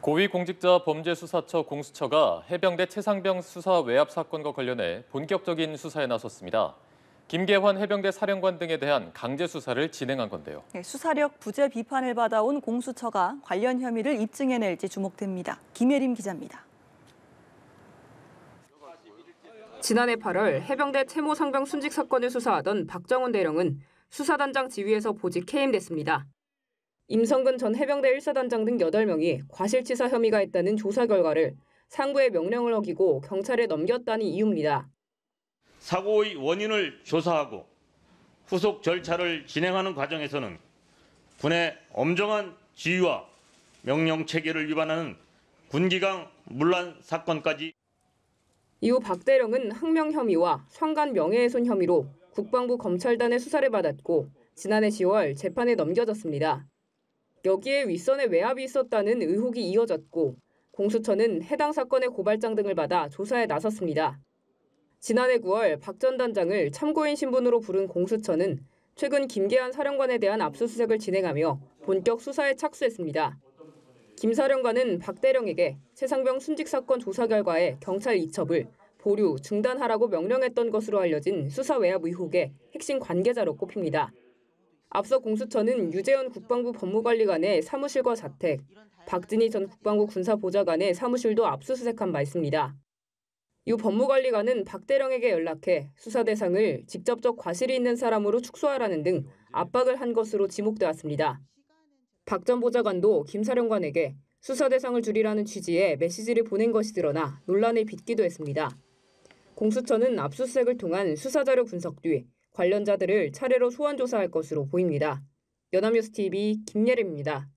고위공직자 범죄수사처 공수처가 해병대 최상병 수사 외압 사건과 관련해 본격적인 수사에 나섰습니다. 김계환 해병대 사령관 등에 대한 강제 수사를 진행한 건데요. 네, 수사력 부재 비판을 받아온 공수처가 관련 혐의를 입증해낼지 주목됩니다. 김혜림 기자입니다. 지난해 8월 해병대 채모 상병 순직 사건을 수사하던 박정훈 대령은 수사단장 지위에서 보직 해임됐습니다. 임성근 전 해병대 1사단장 등 8명이 과실치사 혐의가 있다는 조사 결과를 상부의 명령을 어기고 경찰에 넘겼다는 이유입니다. 사고의 원인을 조사하고 후속 절차를 진행하는 과정에서는 군의 엄정한 지휘와 명령 체계를 위반하는 군기강 물란 사건까지 이후 박 대령은 항명 혐의와 상간 명예훼손 혐의로 국방부 검찰단의 수사를 받았고 지난해 10월 재판에 넘겨졌습니다. 여기에 윗선의 외압이 있었다는 의혹이 이어졌고 공수처는 해당 사건의 고발장 등을 받아 조사에 나섰습니다. 지난해 9월 박 전 단장을 참고인 신분으로 부른 공수처는 최근 김계한 사령관에 대한 압수수색을 진행하며 본격 수사에 착수했습니다. 김 사령관은 박 대령에게 최상병 순직 사건 조사 결과에 경찰 이첩을 보류, 중단하라고 명령했던 것으로 알려진 수사 외압 의혹의 핵심 관계자로 꼽힙니다. 앞서 공수처는 유재현 국방부 법무관리관의 사무실과 자택, 박진희 전 국방부 군사보좌관의 사무실도 압수수색한 바 있습니다. 유 법무관리관은 박 대령에게 연락해 수사 대상을 직접적 과실이 있는 사람으로 축소하라는 등 압박을 한 것으로 지목되었습니다. 박전 보좌관도 김 사령관에게 수사 대상을 줄이라는 취지의 메시지를 보낸 것이 드러나 논란을 빚기도 했습니다. 공수처는 압수수색을 통한 수사자료 분석 뒤 관련자들을 차례로 소환 조사할 것으로 보입니다. 연합뉴스 TV 김예림입니다.